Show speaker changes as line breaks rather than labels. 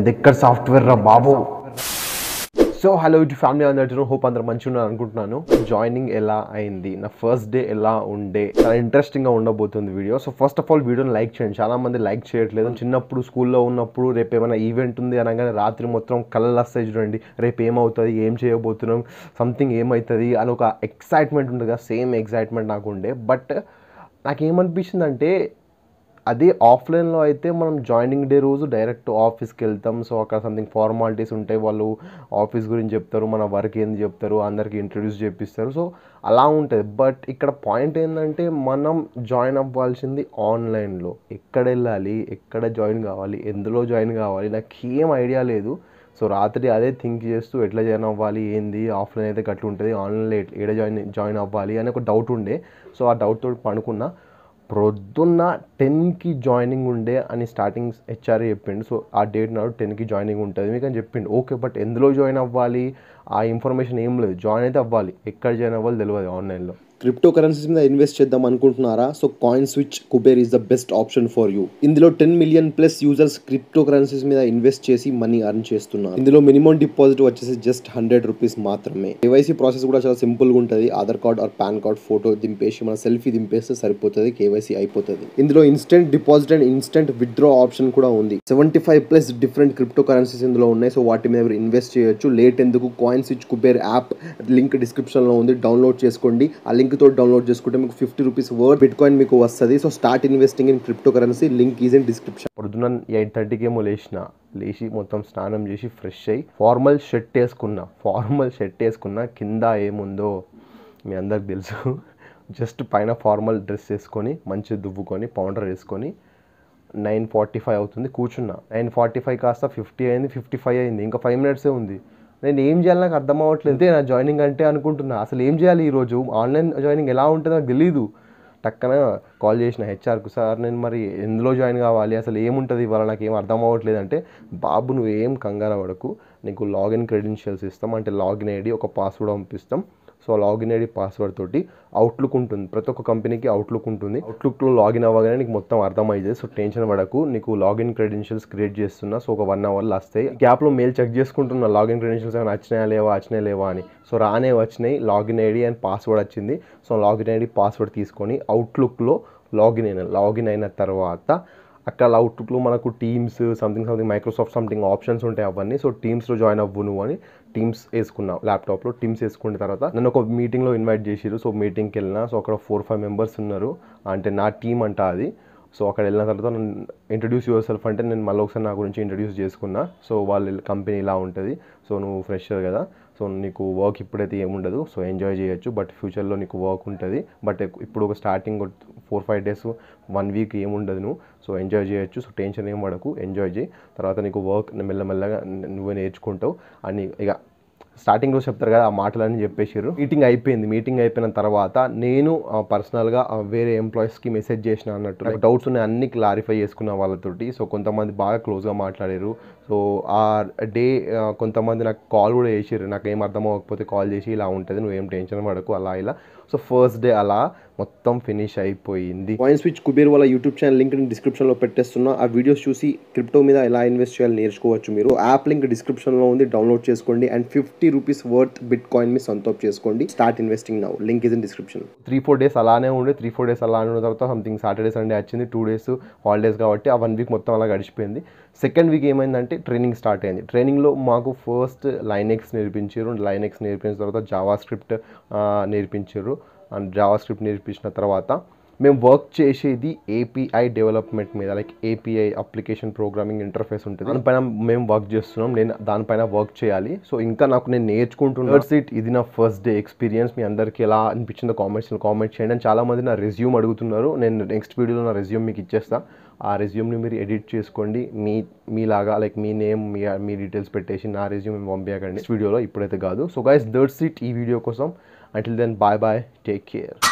ఇది ఎక్కడ సాఫ్ట్వేర్ రా బాబు సో హలో ఇటు ఫ్యామిలీ అందరూ హోప్ అందరూ మంచిగా ఉన్నారు అనుకుంటున్నాను జాయినింగ్ ఎలా అయింది నా ఫస్ట్ డే ఎలా ఉండే చాలా ఇంట్రెస్టింగ్గా ఉండబోతుంది video so first of all వీడియోని లైక్ చేయండి చాలా మంది లైక్ చేయట్లేదు చిన్నప్పుడు స్కూల్లో ఉన్నప్పుడు రేపు ఏమైనా ఈవెంట్ ఉంది అనగానే రాత్రి మొత్తం కళ్ళ వస్తాయి చూడండి రేపు ఏమవుతుంది ఏం చేయబోతున్నాం సంథింగ్ ఏమవుతుంది అని ఒక ఎక్సైట్మెంట్ ఉంటుంది కదా సేమ్ ఎక్సైట్మెంట్ నాకు ఉండే బట్ నాకేమనిపించిందంటే అదే ఆఫ్లైన్లో అయితే మనం జాయినింగ్ డే రోజు డైరెక్ట్ ఆఫీస్కి వెళ్తాం సో అక్కడ సంథింగ్ ఫార్మాలిటీస్ ఉంటాయి వాళ్ళు ఆఫీస్ గురించి చెప్తారు మన వర్క్ ఏంది చెప్తారు అందరికీ ఇంట్రడ్యూస్ చేపిస్తారు సో అలా ఉంటుంది బట్ ఇక్కడ పాయింట్ ఏంటంటే మనం జాయిన్ అవ్వాల్సింది ఆన్లైన్లో ఎక్కడ వెళ్ళాలి ఎక్కడ జాయిన్ కావాలి ఎందులో జాయిన్ కావాలి నాకు ఏం ఐడియా లేదు సో రాత్రి అదే థింక్ చేస్తూ ఎట్లా జాయిన్ అవ్వాలి ఏంది ఆఫ్లైన్ అయితే ఉంటుంది ఆన్లైన్లో ఎడ జాయిన్ జాయిన్ అవ్వాలి అనే ఒక డౌట్ ఉండే సో ఆ డౌట్ తోటి పడుకున్నా ప్రొద్దున్న టెన్కి జాయినింగ్ ఉండే అని స్టార్టింగ్ హెచ్ఆర్ఏ చెప్పిండు సో ఆ డేట్ నాడు టెన్కి జాయినింగ్ ఉంటుంది మీకు అని చెప్పిండు ఓకే బట్ ఎందులో జాయిన్ అవ్వాలి ఆ ఇన్ఫర్మేషన్ ఏం లేదు జాయిన్ అయితే అవ్వాలి ఎక్కడ జాయిన్ అవ్వాలి తెలియదు ఆన్లైన్లో క్రిప్టో కరెన్సీస్ మీద ఇన్వెస్ట్ చేద్దాం అనుకుంటున్నారా so CoinSwitch Kuber is the best option for you ఇందులో ten million plus users cryptocurrencies మీద ఇన్వెస్ట్ చేసి మనీ అర్న్ చేస్తున్నారు ఇందులో మినిమం డిపాజిట్ వచ్చేసి జస్ట్ హండ్రెడ్ రూపీస్ మాత్రమే కేవైసీ ప్రాసెస్ కూడా చాలా సింపుల్ గా ఉంటుంది Aadhaar card or PAN card photo దింపేసి మన సెల్ఫీ దింపేస్తే సరిపోతుంది కేవైసీ అయిపోతుంది ఇందులో instant deposit and instant withdraw option కూడా ఉంది seventy five plus different crypto currencies ఇందులో ఉన్నాయి సో వాటి మీద ఇన్వెస్ట్ చేయొచ్చు లేట్ ఎందుకు CoinSwitch Kuber app link description లో ఉంది డౌన్లోడ్ చేసుకోండి ఆ లింక్ లింక్తో డౌన్లోడ్ చేసుకుంటే మీకు fifty rupees worth bitcoin మీకు వస్తుంది so start investing in cryptocurrency link is in description పొద్దున ఎయిట్ థర్టీకి ఏమో లేచిన లేచి మొత్తం స్నానం చేసి ఫ్రెష్ అయ్యి ఫార్మల్ షర్ట్ వేసుకున్నా ఫార్మల్ షర్ట్ వేసుకున్నా కింద ఏముందో మీ అందరికి తెలుసు జస్ట్ పైన ఫార్మల్ డ్రెస్ వేసుకొని మంచి దువ్వుకొని పౌడర్ వేసుకొని నైన్ ఫార్టీ ఫైవ్ అవుతుంది కూర్చున్నా నైన్ ఫార్టీ ఫైవ్ కాస్త ఫిఫ్టీ అయింది ఫిఫ్టీ ఫైవ్ అయింది ఇంకా ఫైవ్ మినిట్సే ఉంది నేను ఏం చేయాలి నాకు అర్థం అవ్వట్లేదు అంతే నా జాయినింగ్ అంటే అనుకుంటున్నా అసలు ఏం చేయాలి ఈరోజు ఆన్లైన్ జాయినింగ్ ఎలా ఉంటుందో నాకు తెలియదు టక్కన కాల్ చేసిన హెచ్ఆర్కు సార్ నేను మరి ఎందులో జాయిన్ కావాలి అసలు ఏముంటుంది ఇవాళ నాకు ఏం అర్థం అవ్వట్లేదు అంటే బాబు నువ్వేం కంగారు పడకు నీకు లాగిన్ క్రెడెన్షియల్స్ ఇస్తాం అంటే లాగిన్ ఐడి ఒక పాస్వర్డ్ పంపిస్తాం సో లాగిన్ ఐడి పాస్వర్డ్ తోటి అవుట్లుక్ ఉంటుంది ప్రతి ఒక్క కంపెనీకి అవుట్లుక్ ఉంటుంది అవుట్లుక్లో లాగిన్ అవ్వగానే నీకు మొత్తం అర్థమైతే సో టెన్షన్ పడకు నీకు లాగిన్ క్రెడెన్షియల్స్ క్రియేట్ చేస్తున్నా సో ఒక వన్ అవర్లో వస్తాయి యాప్లో మెయిల్ చెక్ చేసుకుంటున్నా లాగిన్ క్రెడెన్షియల్స్ ఏమైనా వచ్చినాయా లేవా వచ్చినాయా లేవా అని సో రానే వచ్చినాయి లాగిన్ ఐడి అండ్ పాస్వర్డ్ వచ్చింది సో లాగిన్ ఐడి పాస్వర్డ్ తీసుకొని అవుట్లుక్లో లాగిన్ అయిన లాగిన్ అయిన తర్వాత అక్కడ అవుట్లుక్లో మనకు Teams something something Microsoft something options ఉంటాయి అవన్నీ సో టీమ్స్లో జాయిన్ అవ్వు నువ్వు అని టీమ్స్ వేసుకున్నా ల్యాప్టాప్లో టీమ్స్ వేసుకున్న తర్వాత నన్ను ఒక మీటింగ్లో ఇన్వైట్ చేసిరు సో మీటింగ్కి వెళ్ళినా సో అక్కడ ఫోర్ ఫైవ్ మెంబర్స్ ఉన్నారు అంటే నా టీం అంట అది సో అక్కడ వెళ్ళిన తర్వాత ఇంట్రడ్యూస్ యువర్ సెల్ఫ్ అంటే నేను మళ్ళీ ఒకసారి నా గురించి ఇంట్రడ్యూస్ చేసుకున్నా సో వాళ్ళ కంపెనీ ఇలా ఉంటుంది సో నువ్వు ఫ్రెషర్ కదా సో నీకు వర్క్ ఇప్పుడైతే ఏముండదు సో ఎంజాయ్ చేయొచ్చు బట్ ఫ్యూచర్లో నీకు వర్క్ ఉంటుంది బట్ ఇప్పుడు ఒక starting four five days one week ఏముండదు నువ్వు సో ఎంజాయ్ చేయొచ్చు సో టెన్షన్ ఏం పడకు ఎంజాయ్ చేయి తర్వాత నీకు వర్క్ మెల్లమెల్లగా నువ్వే నేర్చుకుంటావు అని ఇక స్టార్టింగ్లో చెప్తారు కదా ఆ మాటలన్నీ చెప్పేసారు మీటింగ్ అయిపోయింది మీటింగ్ అయిపోయిన తర్వాత నేను పర్సనల్గా వేరే ఎంప్లాయీస్కి మెసేజ్ చేసిన అన్నట్టు డౌట్స్ ఉన్నాయి అన్ని క్లారిఫై చేసుకున్న వాళ్ళతోటి సో కొంతమంది బాగా క్లోజ్గా మాట్లాడారు సో ఆ డే కొంతమంది నాకు కాల్ కూడా చేసారు నాకు ఏం అర్థం అవ్వకపోతే కాల్ చేసి ఇలా ఉంటుంది నువ్వేం టెన్షన్ పడకు అలా ఇలా సో ఫస్ట్ డే అలా మొత్తం ఫినిష్ అయిపోయింది కాయిన్ స్విచ్ కుబేర్ వాళ్ళ యూట్యూబ్ ఛానల్ లింక్ డిస్క్రిప్షన్లో పెట్టేస్తున్నా ఆ వీడియోస్ చూసి క్రిప్టో మీద ఎలా ఇన్వెస్ట్ చేయాలి నేర్చుకోవచ్చు మీరు యాప్ లింక్ డిస్క్రిప్షన్లో ఉంది డౌన్లోడ్ చేసుకోండి and fifty rupees worth bitcoin మీ సంతోప్ చేసుకోండి start investing now link is in description three four days అలానే ఉండే త్రీ ఫోర్ డేస్ అలా ఉన్న తర్వాత సంథింగ్ సాటర్డే సండే వచ్చింది టూ డేస్ హాలిడేస్ కాబట్టి ఆ వన్ వీక్ మొత్తం అలా గడిచిపోయింది సెకండ్ వీక్ ఏమైందంటే ట్రైనింగ్ స్టార్ట్ అయింది ట్రైనింగ్లో మాకు ఫస్ట్ లైనెక్స్ నేర్పించారు లైనెక్స్ నేర్పించిన తర్వాత జావా స్క్రిప్ట్ నేర్పించారు అండ్ జావా స్క్రిప్ట్ నేర్పించిన తర్వాత మేము వర్క్ చేసేది ఏపీఐ డెవలప్మెంట్ మీద like API application programming interface ఉంటుంది దానిపైన మేము వర్క్ చేస్తున్నాం నేను దానిపైన వర్క్ చేయాలి సో ఇంకా నాకు నేను నేర్చుకుంటున్నాను సీట్ ఇది నా ఫస్ట్ డే ఎక్స్పీరియన్స్ మీ అందరికీ ఎలా అనిపించిందో కామెంట్స్ కామెంట్ చేయండి అండ్ చాలామంది నా రెజ్యూమ్ అడుగుతున్నారు నేను నెక్స్ట్ వీడియోలో నా రెజ్యూమ్ మీకు ఇచ్చేస్తాను ఆ రెజ్యూమ్ని మీరు ఎడిట్ చేసుకోండి మీ మీలాగా లైక్ మీ నేమ్ మీ మీ డీటెయిల్స్ పెట్టేసి నా రెజ్యూమ్ పంపించకండి వీడియోలో ఇప్పుడైతే కాదు సో గైస్ థర్డ్ ఇట్ ఈ వీడియో కోసం until then bye bye take care